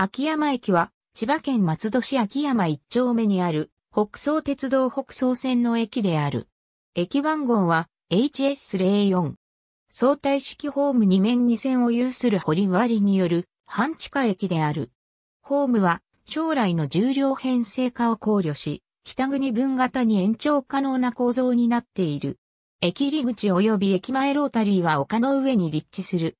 秋山駅は、千葉県松戸市秋山一丁目にある、北総鉄道北総線の駅である。駅番号は、HS04。相対式ホーム2面2線を有する堀割による、半地下駅である。ホームは、将来の重量編成化を考慮し、北国分型に延長可能な構造になっている。駅入り口及び駅前ロータリーは丘の上に立地する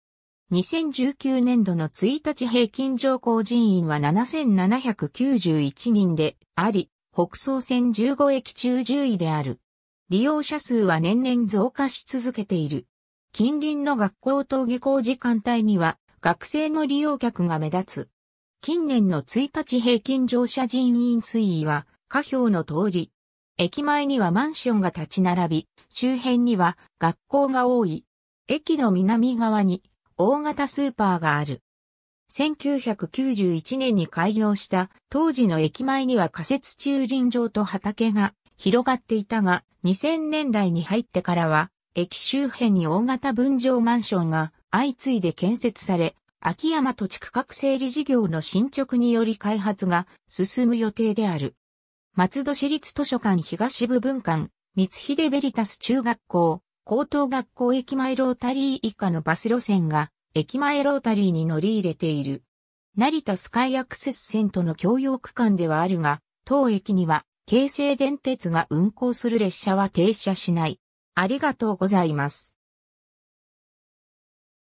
2019年度の1日平均乗降人員は7791人であり、北総線15駅中10位である。利用者数は年々増加し続けている。近隣の学校と下校時間帯には学生の利用客が目立つ。近年の1日平均乗車人員推移は、下表の通り。駅前にはマンションが立ち並び、周辺には学校が多い。駅の南側に大型スーパーがある。1991年に開業した当時の駅前には仮設駐輪場と畑が広がっていたが、2000年代に入ってからは、駅周辺に大型分譲マンションが相次いで建設され、秋山土地区画整理事業の進捗により開発が進む予定である。松戸市立図書館東部分館、三秀ベリタス中学校、高等学校駅前ロータリー以下のバス路線が駅前ロータリーに乗り入れている。成田スカイアクセス線との共用区間ではあるが、当駅には京成電鉄が運行する列車は停車しない。ありがとうございます。